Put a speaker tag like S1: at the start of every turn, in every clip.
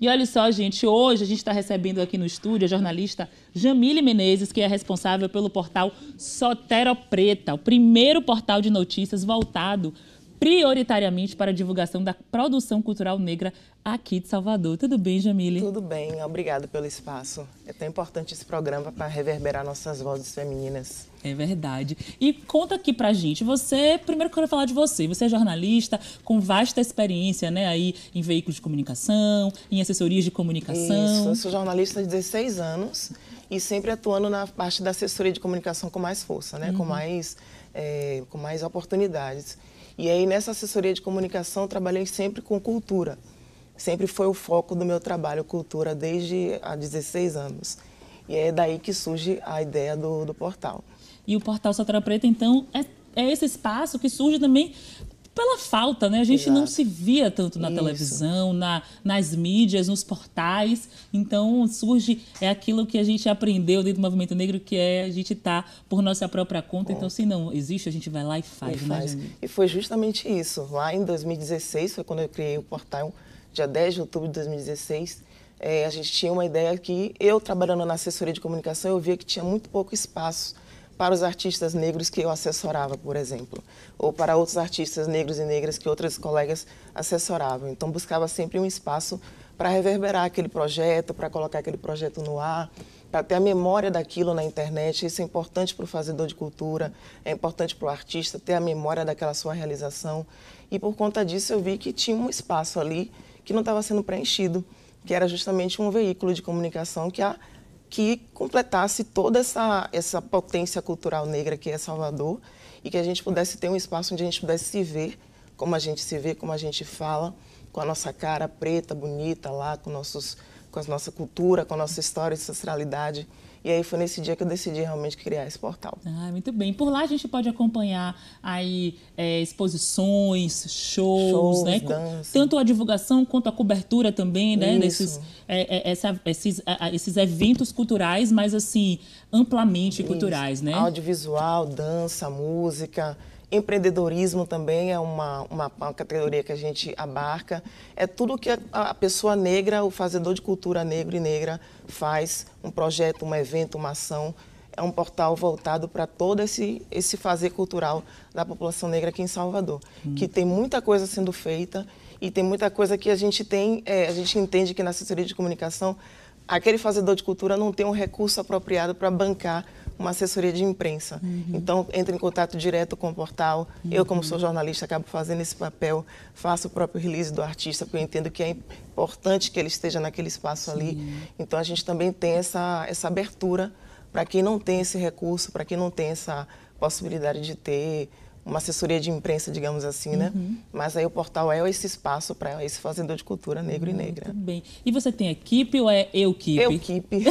S1: e olha só, gente, hoje a gente está recebendo aqui no estúdio a jornalista Jamile Menezes, que é responsável pelo portal Sotero Preta, o primeiro portal de notícias voltado prioritariamente para a divulgação da produção cultural negra aqui de Salvador. Tudo bem, Jamile?
S2: Tudo bem, obrigado pelo espaço. É tão importante esse programa para reverberar
S1: nossas vozes femininas. É verdade. E conta aqui pra gente, você, primeiro quero falar de você, você é jornalista com vasta experiência, né, aí em veículos de comunicação, em assessorias de comunicação. Isso, eu sou
S2: jornalista há 16 anos e sempre atuando na parte da assessoria de comunicação com mais força, né, uhum. com, mais, é, com mais oportunidades. E aí, nessa assessoria de comunicação, trabalhei sempre com cultura. Sempre foi o foco do meu trabalho, cultura, desde há 16 anos. E é daí que surge a
S1: ideia do, do portal. E o portal Satra Preta, então, é, é esse espaço que surge também pela falta, né? A gente Exato. não se via tanto na Isso. televisão, na, nas mídias, nos portais. Então surge é aquilo que a gente aprendeu dentro do movimento negro, que é a gente tá por nossa própria conta. Bom. Então, se não existe, a gente vai lá e faz, e Faz. Né, e foi
S2: justamente isso. Lá em 2016, foi quando eu criei o portal, dia 10 de outubro de 2016. É, eh, a gente tinha uma ideia que eu, trabalhando na assessoria de comunicação, eu via que tinha muito pouco espaço para os artistas negros que eu assessorava, por exemplo, ou para outros artistas negros e negras que outras colegas assessoravam. Então, buscava sempre um espaço para reverberar aquele projeto, para colocar aquele projeto no ar, para ter a memória daquilo na internet. Isso é importante para o fazedor de cultura, é importante para o artista ter a memória daquela sua realização. E por conta disso, eu vi que tinha um espaço ali que não estava sendo preenchido, que era justamente um veículo de comunicação que a que completasse toda essa, essa potência cultural negra que é Salvador e que a gente pudesse ter um espaço onde a gente pudesse se ver, como a gente se vê, como a gente fala, com a nossa cara preta, bonita lá, com, nossos, com a nossa cultura, com a nossa história e ancestralidade. E aí foi nesse dia que eu decidi realmente criar esse portal.
S1: Ah, muito bem. Por lá a gente pode acompanhar aí é, exposições, shows, né? shows né? Dança. Tanto a divulgação quanto a cobertura também, né? Isso. Desses, é, é, essa, esses, a, esses eventos culturais, mas assim, amplamente Isso. culturais, né?
S2: Audiovisual, dança, música. Empreendedorismo também é uma, uma, uma, categoria que a gente abarca. É tudo que a, a, pessoa negra, o fazedor de cultura negro e negra faz, um projeto, um evento, uma ação. É um portal voltado para todo esse, esse fazer cultural da população negra aqui em Salvador, hum. que tem muita coisa sendo feita e tem muita coisa que a gente tem, é, a gente entende que na assessoria de comunicação aquele fazedor de cultura não tem um recurso apropriado para bancar uma assessoria de imprensa. Uhum. Então, entro em contato direto com o portal. Uhum. Eu, como uhum. sou jornalista, acabo fazendo esse papel, faço o próprio release do artista, porque eu entendo que é importante que ele esteja naquele espaço Sim. ali. Então, a gente também tem essa, essa abertura para quem não tem esse recurso, para quem não tem essa possibilidade de ter uma assessoria de imprensa, digamos assim, né? uhum. né? Mas aí o portal é esse espaço para esse fazendor de cultura negro e ah, negra. bem.
S1: E você tem equipe ou é Euquipe? Euquipe.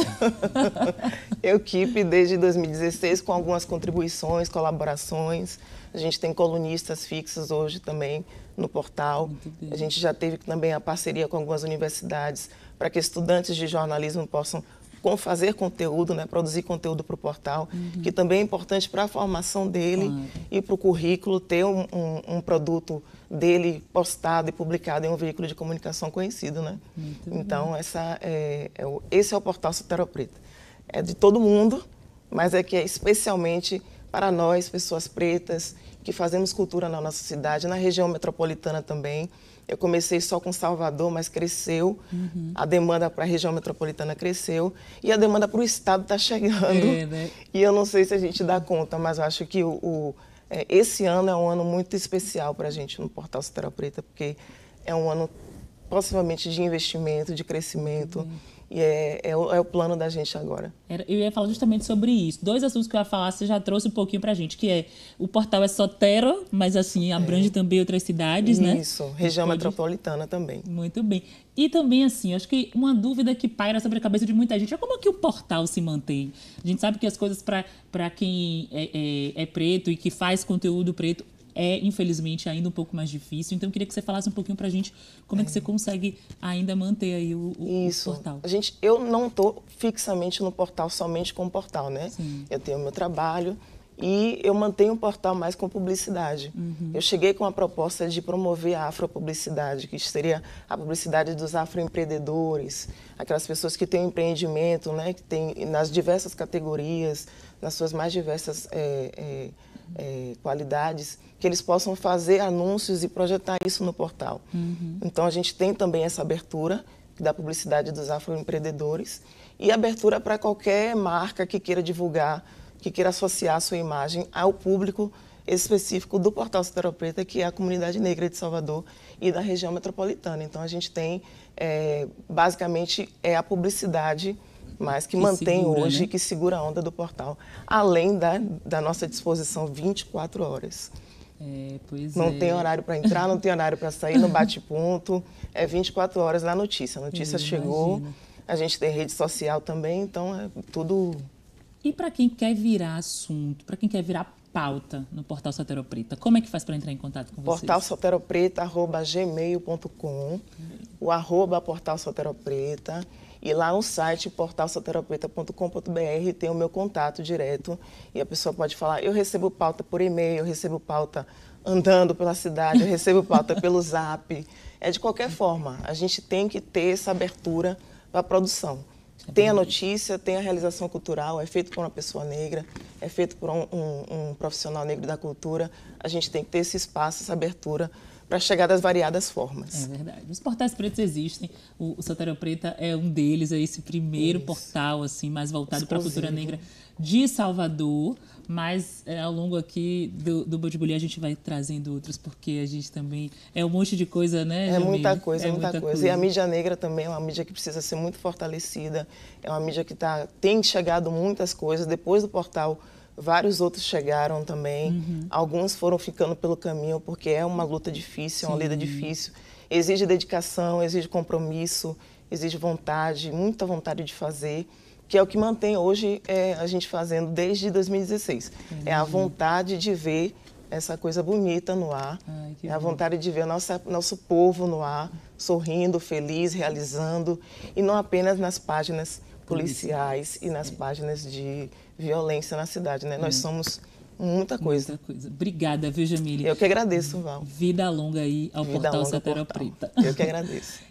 S2: Euquipe desde 2016 com algumas contribuições, colaborações. A gente tem colunistas fixos hoje também no portal. A gente já teve também a parceria com algumas universidades para que estudantes de jornalismo possam com fazer conteúdo, né, produzir conteúdo para o portal, uhum. que também é importante para a formação dele claro. e para o currículo ter um, um, um, produto dele postado e publicado em um veículo de comunicação conhecido, né? Muito então essa é, é, esse é o portal Sotero Preta. É de todo mundo, mas é que é especialmente para nós pessoas pretas que fazemos cultura na nossa cidade, na região metropolitana também. Eu comecei só com Salvador, mas cresceu. Uhum. A demanda para a região metropolitana cresceu. E a demanda para o Estado está chegando. É, né? E eu não sei se a gente dá conta, mas eu acho que o, o é, esse ano é um ano muito especial para a gente no Portal Citera Preta, porque é um ano possivelmente de investimento, de crescimento. Uhum e é, é, é, o plano da gente agora.
S1: Eu ia falar justamente sobre isso. Dois assuntos que eu ia falar, você já trouxe um pouquinho pra gente, que é o portal é Sotero, mas assim, abrange é. também outras cidades, isso, né? Isso, região Pode...
S2: metropolitana também.
S1: Muito bem. E também, assim, acho que uma dúvida que paira sobre a cabeça de muita gente é como é que o portal se mantém? A gente sabe que as coisas para quem é, é, é preto e que faz conteúdo preto é, infelizmente, ainda um pouco mais difícil. Então, eu queria que você falasse um pouquinho para a gente como é. que você consegue ainda manter aí o, o, Isso. o portal. A
S2: gente, eu não estou fixamente no portal somente com o portal, né? Sim. Eu tenho o meu trabalho, e eu mantenho o portal mais com publicidade. Uhum. Eu cheguei com a proposta de promover a afropublicidade, que seria a publicidade dos afroempreendedores, aquelas pessoas que têm um empreendimento, né, que têm nas diversas categorias, nas suas mais diversas é, é, é, qualidades, que eles possam fazer anúncios e projetar isso no portal. Uhum. Então a gente tem também essa abertura da publicidade dos afroempreendedores e abertura para qualquer marca que queira divulgar que queira associar a sua imagem ao público específico do Portal Cidadão Preta, que é a comunidade negra de Salvador e da região metropolitana. Então, a gente tem, é, basicamente, é a publicidade mas que, que mantém segura, hoje, né? que segura a onda do portal, além da, da nossa disposição 24 horas.
S1: É, não é. tem horário
S2: para entrar, não tem horário para sair, não bate ponto. É 24 horas na notícia. A notícia Eu chegou, imagino. a gente tem rede social também, então é tudo
S1: e para quem quer virar assunto, para quem quer virar pauta no Portal Sotero Preta, como é que faz para entrar em contato com vocês? Portal
S2: soteropreta.gmail.com, o arroba Portal Sotero Preta, e lá no site portalsoteropreta.com.br tem o meu contato direto e a pessoa pode falar, eu recebo pauta por e-mail, eu recebo pauta andando pela cidade, eu recebo pauta pelo zap. É de qualquer forma, a gente tem que ter essa abertura para a produção. Tem a notícia, tem a realização cultural, é feito por uma pessoa negra, é feito por um, um, um profissional negro da cultura. A gente tem que ter esse espaço, essa abertura para chegar das variadas formas. É
S1: verdade. Os portais pretos existem. O, o Sotério Preta é um deles, é esse primeiro Isso. portal assim mais voltado para a cultura negra de Salvador. Mas é, ao longo aqui do, do a gente vai trazendo outros, porque a gente também. É um monte de coisa, né? É Jamil? muita coisa, é, é muita, muita coisa. coisa. E a mídia
S2: negra também é uma mídia que precisa ser muito fortalecida, é uma mídia que tá, tem chegado muitas coisas. Depois do portal Vários outros chegaram também. Uhum. Alguns foram ficando pelo caminho, porque é uma luta difícil, é uma lida difícil. Exige dedicação, exige compromisso, exige vontade, muita vontade de fazer, que é o que mantém hoje é, a gente fazendo desde 2016. Uhum. É a vontade de ver essa coisa bonita no ar, Ai, é a vontade bom. de ver nossa, nosso povo no ar, sorrindo, feliz, realizando, e não apenas nas páginas policiais e nas é. páginas de violência na cidade. Né? É. Nós hum. somos muita coisa. Muita coisa. Obrigada, viu, Jamile? Eu que agradeço, Val. Vida longa aí ao Vida Portal Satero Portal. Preta. Eu que agradeço.